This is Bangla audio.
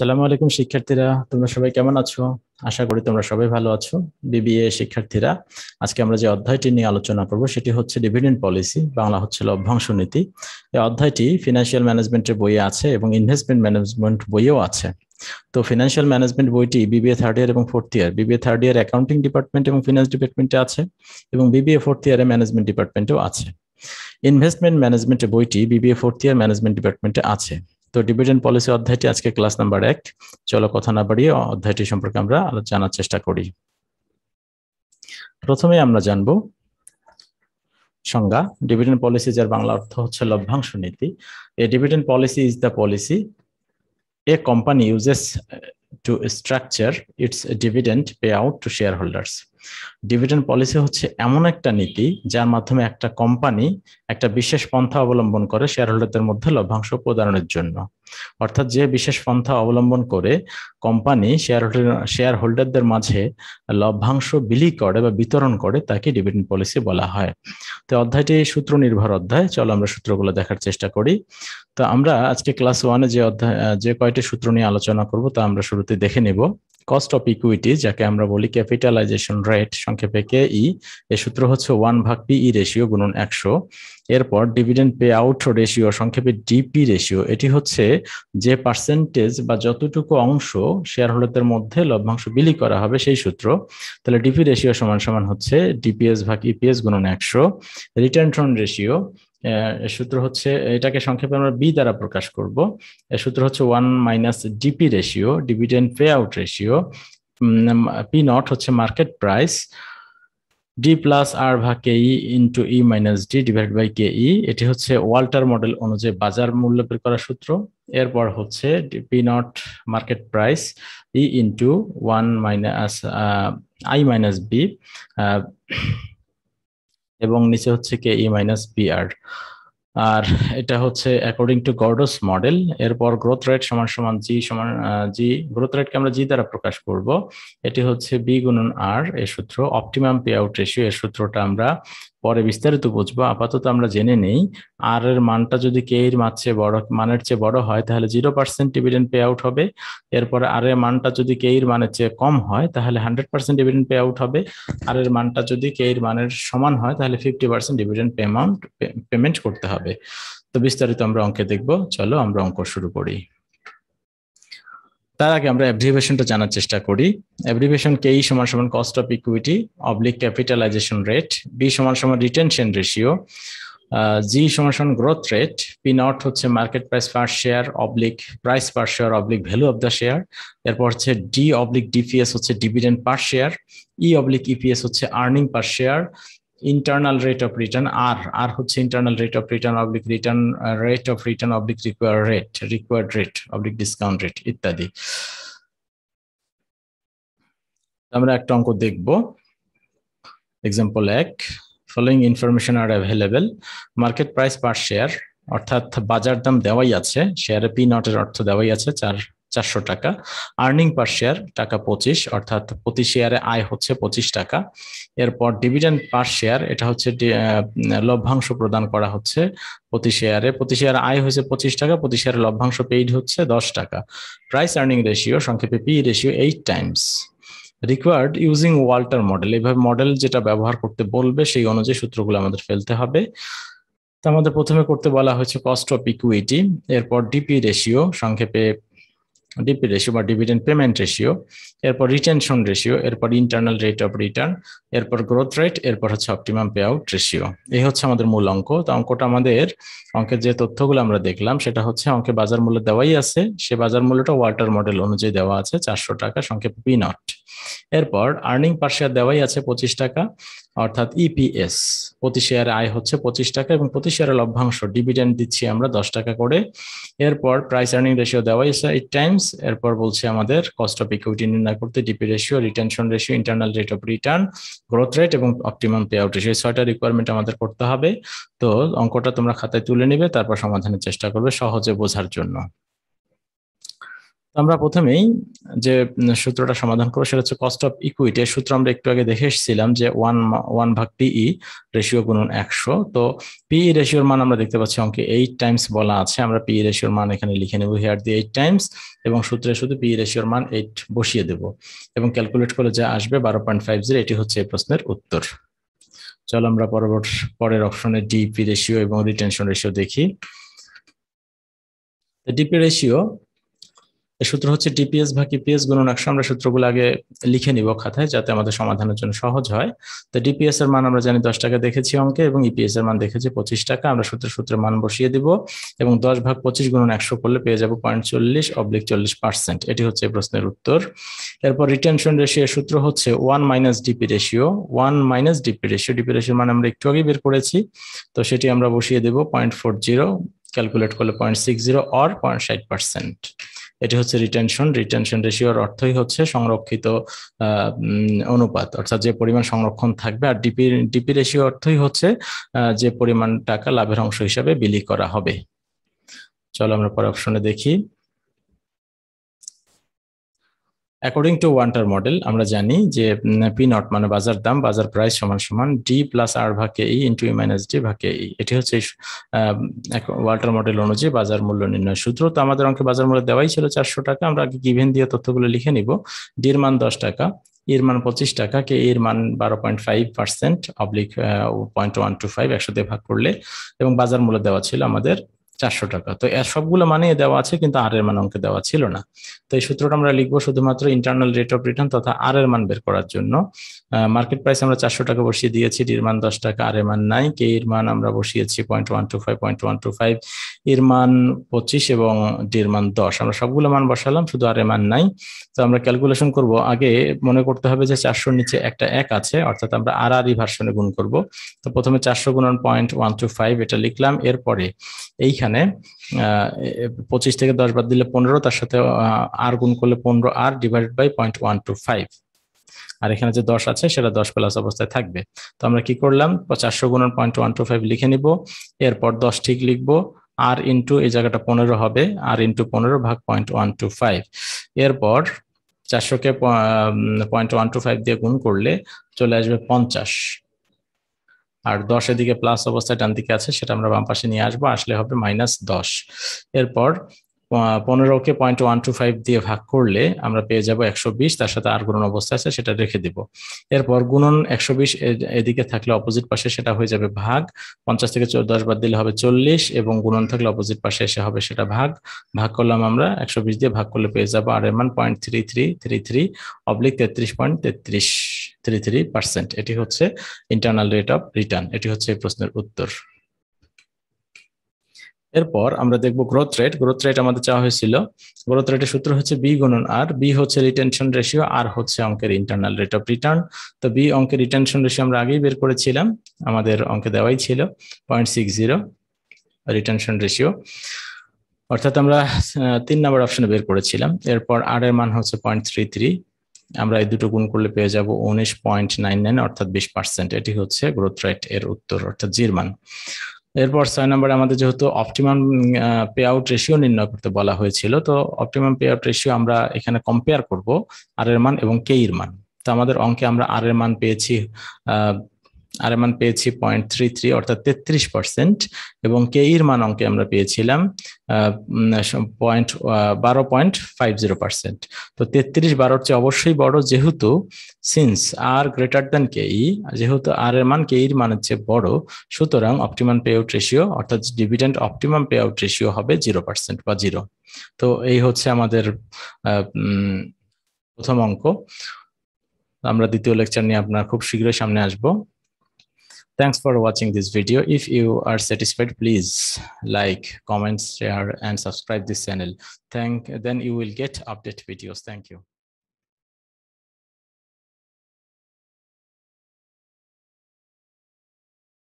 সালাম আলাইকুম শিক্ষার্থীরা তোমরা সবাই কেমন আছো আশা করি তোমরা সবাই ভালো আছো বিবিএ শিক্ষার্থীরা আজকে আমরা যে অধ্যায়টি নিয়ে আলোচনা করব সেটি হচ্ছে ডিভিডেন্ড পলিসি বাংলা হচ্ছে লভ্যাংশ নীতি এই অধ্যায়টি ফিনান্সিয়াল ম্যানেজমেন্টের বইয়ে আছে এবং ইনভেস্টমেন্ট ম্যানেজমেন্ট বইয়েও আছে তো ফিনান্সিয়াল ম্যানেজমেন্ট বইটি বিবিএ থার্ড ইয়ার এবং fourth year BBA third year accounting department এবং ফিনান্স ডিপার্টমেন্টে আছে এবং বিবিএ ফোর্থ ইয়ারে ম্যানেজমেন্ট ডিপার্টমেন্টেও আছে ইনভেস্টমেন্ট ম্যানেজমেন্টের বইটি বিবিএ ফোর্থ ইয়ার ম্যানেজমেন্ট ডিপার্টমেন্টে আছে তো ডিভিডেন্ড পলিসি অধ্যায়টি আজকে ক্লাস নাম্বার এক চলো কথা না বাড়িয়ে অধ্যায়টি সম্পর্কে আমরা জানার চেষ্টা করি প্রথমে আমরা জানব সংজ্ঞা ডিভিডেন্ড পলিসি যার বাংলা অর্থ হচ্ছে লভ্যাংশ নীতি a dividend policy is the policy a company uses to structure its dividend pay out to share holders dividend policy হচ্ছে এমন একটা নীতি যার মাধ্যমে একটা কোম্পানি একটা বিশেষ পন্থা অবলম্বন করে শেয়ার হোল্ডারদের মধ্যে লভ্যাংশ প্রদানের জন্য অর্থাৎ যে বিশেষ পন্থা অবলম্বন করে কোম্পানি শেয়ার শেয়ার হোল্ডারদের মাঝে লভ্যাংশ বিলি করে বা বিতরণ করে তাকে ডিভিডেন্ড পলিসি বলা হয় তো অধ্যায়টি সূত্র নির্ভর অধ্যায় চলো আমরা সূত্রগুলো দেখার চেষ্টা করি তো আমরা আজকে ক্লাস ওয়ানে যে অধ্যায় যে কয়টি সূত্র নিয়ে আলোচনা করব তা আমরা শুরুতে দেখে নেব কস্ট অফ ইকুইটি যাকে আমরা বলি ক্যাপিটালাইজেশন রেট সংক্ষেপে কে ই e, এ সূত্র হচ্ছে ওয়ান ভাগ পি ই রেশিও গুণন একশো এরপর ডিভিডেন্ড পে আউট রেশিও সংক্ষেপে ডিপি রেশিও এটি হচ্ছে যে পার্সেন্টেজ বা যতটুকু অংশ শেয়ার হোল্ডারদের মধ্যে লভ্যাংশ বিলি করা হবে সেই সূত্র তাহলে ডিপি রেশিও সমান সমান হচ্ছে ডিপিএস ভাগ ইপিএস e গুণন একশো রিটার্ন রেশিও সূত্র হচ্ছে এটাকে সংক্ষেপে আমরা বি দ্বারা প্রকাশ করব সূত্র হচ্ছে one minus DP ratio dividend pay out ratio P naught হচ্ছে market price D plus R ভা K E into E minus D divide by K E এটি হচ্ছে ওয়াল্টার মডেল অনুযায়ী বাজার মূল্য বের করার সূত্র এরপর হচ্ছে P naught market price E into one minus I minus B এবং নিচে হচ্ছে কে ই মাইনাস বি আর আর এটা হচ্ছে অ্যাকর্ডিং টু গর্ডস মডেল এরপর গ্রোথ রেট সমান সমান জি সমান জি গ্রোথ রেটকে আমরা জি দ্বারা প্রকাশ করব এটি হচ্ছে বি গুণন আর এর সূত্র অপটিমাম পে আউট রেশিও এর সূত্রটা আমরা পরে বিস্তারিত বুঝবো আপাতত আমরা জেনে নেই আর এর মানটা যদি কে এর মার চেয়ে বড় মানের চেয়ে বড় হয় তাহলে zero percent dividend pay out হবে এরপরে আর এর মানটা যদি কে এর মানের চেয়ে কম হয় তাহলে hundred percent dividend pay out হবে আর এর মানটা যদি কে এর মানের সমান হয় তাহলে fifty percent dividend pay amount payment করতে হবে তো বিস্তারিত আমরা অঙ্কে দেখব চলো আমরা অঙ্ক শুরু করি তার আগে আমরা অ্যাব্রিভিয়েশনটা জানার চেষ্টা করি অ্যাব্রিভিয়েশন কে সমান সমান cost of equity oblique capitalization rate B সমান সমান রিটেনশন রেশিও জি সমান সমান গ্রোথ রেট পি নট হচ্ছে market price per share oblique price per share oblique value of the share এরপর হচ্ছে ডি অবলিক ডিপিএস হচ্ছে dividend per share E oblique EPS হচ্ছে earning per share internal rate of return আর আর হচ্ছে internal rate of return oblique return rate of return oblique require rate required rate oblique discount rate ইত্যাদি আমরা একটা অঙ্ক দেখব এক্সাম্পল এক following information are available market price per share অর্থাৎ বাজার দাম দেওয়াই আছে শেয়ারে পি নটের অর্থ দেওয়াই আছে চার চারশো টাকা আর্নিং পার শেয়ার টাকা পঁচিশ অর্থাৎ প্রতি শেয়ারে আয় হচ্ছে পঁচিশ টাকা এরপর ডিভিডেন্ড পার শেয়ার এটা হচ্ছে লভ্যাংশ প্রদান করা হচ্ছে প্রতি শেয়ারে প্রতি শেয়ারে আয় হয়েছে পঁচিশ টাকা প্রতি শেয়ারে লভ্যাংশ পেইড হচ্ছে দশ টাকা প্রাইস আর্নিং রেশিও সংক্ষেপে P ratio eight times required using Walter model এইভাবে মডেল যেটা ব্যবহার করতে বলবে সেই অনুযায়ী সূত্রগুলো আমাদের ফেলতে হবে আমাদের প্রথমে করতে বলা হয়েছে কস্ট অফ ইকুইটি এরপর ডিপি রেশিও সংক্ষেপে ডিপি রেশিও বা ডিভিডেন্ড পেমেন্ট রেশিও এরপর রিটেনশন রেশিও এরপর ইন্টারনাল রেট অফ রিটার্ন এরপর গ্রোথ রেট এরপর হচ্ছে অপটিমাম পে আউট রেশিও এই হচ্ছে আমাদের মূল অঙ্ক তো অঙ্কটা আমাদের অঙ্কের যে তথ্যগুলো আমরা দেখলাম সেটা হচ্ছে অঙ্কে বাজার মূল্য দেওয়াই আছে সে বাজার মূল্যটা ওয়াটার মডেল অনুযায়ী দেওয়া আছে চারশো টাকা সংক্ষেপ পি নট এরপর আর্নিং পার শেয়ার দেওয়াই আছে পঁচিশ টাকা অর্থাৎ ইপিএস e প্রতি শেয়ারে আয় হচ্ছে পঁচিশ টাকা এবং প্রতি শেয়ারের লভ্যাংশ ডিভিডেন্ড দিচ্ছি আমরা দশ টাকা করে এরপর প্রাইস আর্নিং রেশিও দেওয়াই আছে এইট টাইমস এরপর বলছে আমাদের কস্ট অফ ইকুইটি নির্ণয় করতে DP ratio retention ratio internal rate of return growth rate এবং অপটিমাম পে আউট রেশিও এই ছয়টা রিকোয়ারমেন্ট আমাদের করতে হবে তো অঙ্কটা তোমরা খাতায় তুলে নিবে তারপর সমাধানের চেষ্টা করবে সহজে বোঝার জন্য আমরা প্রথমেই যে সূত্রটা সমাধান করবো সেটা হচ্ছে কস্ট অফ ইকুইটি সূত্র আমরা একটু আগে দেখে এসেছিলাম যে ওয়ান ওয়ান ভাগ পিই রেশিও e গুণন একশো তো পিই e রেশিওর মান আমরা দেখতে পাচ্ছি অঙ্কে এইট টাইমস বলা আছে আমরা পিই e রেশিওর মান এখানে লিখে নেব হেয়ার দি এইট টাইমস এবং সূত্রে শুধু পিই রেশিওর মান এইট বসিয়ে দেব এবং ক্যালকুলেট করে যা আসবে বারো পয়েন্ট ফাইভ জিরো এটি হচ্ছে এই প্রশ্নের উত্তর চলো আমরা পরবর্তী পরের অপশনে ডিপি রেশিও এবং রিটেনশন রেশিও দেখি ডিপি রেশিও সূত্র হচ্ছে ডিপিএস বা কিপিএস গুণন একশো আমরা সূত্রগুলো আগে লিখে নিব খাতায় যাতে আমাদের সমাধানের জন্য সহজ হয় তো ডিপিএস এর মান আমরা জানি দশ টাকা দেখেছি অঙ্কে এবং ইপিএস e এর মান দেখেছি পঁচিশ টাকা আমরা সূত্রের সূত্রে মান বসিয়ে দিব এবং দশ ভাগ পঁচিশ গুণন একশো করলে পেয়ে যাবো পয়েন্ট চল্লিশ অব্লিক চল্লিশ পার্সেন্ট এটি হচ্ছে প্রশ্নের উত্তর এরপর রিটেনশন রেশিও সূত্র হচ্ছে one minus DP ratio one minus DP ratio DP ratio মান আমরা একটু আগে বের করেছি তো সেটি আমরা বসিয়ে দেবো পয়েন্ট ফোর জিরো ক্যালকুলেট করলে point six zero or point ষাট পার্সেন্ট এটি হচ্ছে রিটেনশন রিটেনশন রেশিওর অর্থই হচ্ছে সংরক্ষিত অনুপাত অর্থাৎ যে পরিমাণ সংরক্ষণ থাকবে আর ডিপি ডিপি রেশিও অর্থই হচ্ছে যে পরিমাণ টাকা লাভের অংশ হিসাবে বিলি করা হবে চলো আমরা পরে অপশনে দেখি অ্যাকর্ডিং টু ওয়ান্টার মডেল আমরা জানি যে পি নট মানে বাজার দাম বাজার প্রাইস সমান সমান ডি প্লাস আর ভাগে E into E minus D ভাগে ই এটি হচ্ছে ওয়াল্টার মডেল অনুযায়ী বাজার মূল্য নির্ণয় সূত্র তো আমাদের অঙ্কে বাজার মূল্য দেওয়াই ছিল চারশো টাকা আমরা আগে গিভেন দিয়ে তথ্যগুলো লিখে নিব ডির মান দশ টাকা e এর মান পঁচিশ টাকা কে e এর মান বারো point five percent oblique point one two five একসাথে ভাগ করলে এবং বাজার মূল্য দেওয়া ছিল আমাদের চারশো টাকা তো সবগুলো মানে দেওয়া আছে কিন্তু আর এর মান অঙ্কে দেওয়া ছিল না তো এই সূত্রটা আমরা লিখবো শুধুমাত্র ইন্টারনাল রেট অফ রিটার্ন তথা আর এর মান বের করার জন্য মার্কেট প্রাইস আমরা চারশো টাকা বসিয়ে দিয়েছি ডির মান দশ টাকা আর এর মান নাই কে এর মান আমরা বসিয়েছি point one two five point one two five এর মান পঁচিশ এবং ডির মান দশ আমরা সবগুলো মান বসালাম শুধু আর এর মান নাই তো আমরা ক্যালকুলেশন করব আগে মনে করতে হবে যে চারশোর নিচে একটা এক আছে অর্থাৎ আমরা আর আর ভার্সনে গুণ করব তো প্রথমে চারশো গুণন পয়েন্ট ওয়ান টু ফাইভ এটা লিখলাম এরপরে এই এখানে পঁচিশ থেকে দশ বাদ দিলে পনেরো তার সাথে আর গুণ করলে পনেরো আর divided by point one two five আর এখানে যে দশ আছে সেটা দশ প্লাস অবস্থায় থাকবে তো আমরা কি করলাম চারশো গুণন পয়েন্ট ওয়ান টু ফাইভ লিখে নিব এরপর দশ ঠিক লিখবো আর ইন্টু এই জায়গাটা পনেরো হবে আর ইন্টু পনেরো ভাগ পয়েন্ট ওয়ান টু ফাইভ এরপর চারশোকে পয়েন্ট ওয়ান টু ফাইভ দিয়ে গুণ করলে চলে আসবে পঞ্চাশ আর দশ দিকে প্লাস অবস্থায় ডান দিকে আছে সেটা আমরা বাম পাশে নিয়ে আসবো আসলে হবে মাইনাস দশ এরপর পনেরো কে পয়েন্ট ওয়ান টু ফাইভ দিয়ে ভাগ করলে আমরা পেয়ে যাবো একশো বিশ তার সাথে আর গুণন অবস্থা আছে সেটা রেখে দিব এরপর গুণন একশো বিশ এদিকে থাকলে অপোজিট পাশে সেটা হয়ে যাবে ভাগ পঞ্চাশ থেকে দশ বাদ দিলে হবে চল্লিশ এবং গুণন থাকলে অপোজিট পাশে এসে হবে সেটা ভাগ ভাগ করলাম আমরা একশো বিশ দিয়ে ভাগ করলে পেয়ে যাবো আর এমান point three three three three oblique তেত্রিশ পয়েন্ট তেত্রিশ থ্রি থ্রি পার্সেন্ট এটি হচ্ছে ইন্টারনাল রেট অফ রিটার্ন এটি হচ্ছে এই প্রশ্নের উত্তর এরপর আমরা দেখব গ্রোথ রেট গ্রোথ রেট আমাদের চাওয়া হয়েছিল গ্রোথ রেটের সূত্র হচ্ছে বি গুণন আর বি হচ্ছে রিটেনশন রেশিও আর হচ্ছে অঙ্কের ইন্টারনাল রেট অফ রিটার্ন তো বি অঙ্কের রিটেনশন রেশিও আমরা আগেই বের করেছিলাম আমাদের অঙ্কে দেওয়াই ছিল point six zero retention ratio অর্থাৎ আমরা তিন নম্বর অপশনে বের করেছিলাম এরপর আর এর মান হচ্ছে পয়েন্ট থ্রি থ্রি আমরা এই দুটো গুণ করলে পেয়ে যাব উনিশ পয়েন্ট নাইন নাইন অর্থাৎ বিশ পার্সেন্ট এটি হচ্ছে গ্রোথ রেট এর উত্তর অর্থাৎ জির মান এরপর ছয় নম্বরে আমাদের যেহেতু অপটিমাম পে আউট রেশিও নির্ণয় করতে বলা হয়েছিল তো অপটিমাম পে আউট রেশিও আমরা এখানে কম্পেয়ার করব আর এর মান এবং কে ইর মান তো আমাদের অঙ্কে আমরা আর এর মান পেয়েছি আর মান পেয়েছি পয়েন্ট থ্রি থ্রি অর্থাৎ তেত্রিশ পার্সেন্ট এবং কে ইর মান অঙ্কে আমরা পেয়েছিলাম পয়েন্ট বারো পয়েন্ট ফাইভ জিরো পার্সেন্ট তো তেত্রিশ বারোর চেয়ে অবশ্যই বড় যেহেতু since r greater than K E যেহেতু আর এর মান কে ইর e মানের চেয়ে বড় সুতরাং অপটিমাম পে আউট রেশিও অর্থাৎ dividend optimum pay out ratio হবে জিরো পার্সেন্ট বা জিরো তো এই হচ্ছে আমাদের প্রথম অঙ্ক আমরা দ্বিতীয় লেকচার নিয়ে আপনার খুব শীঘ্রই সামনে আসবো Thanks for watching this video. If you are satisfied, please like, comment, share, and subscribe this channel. Thank, then you will get update videos. Thank you.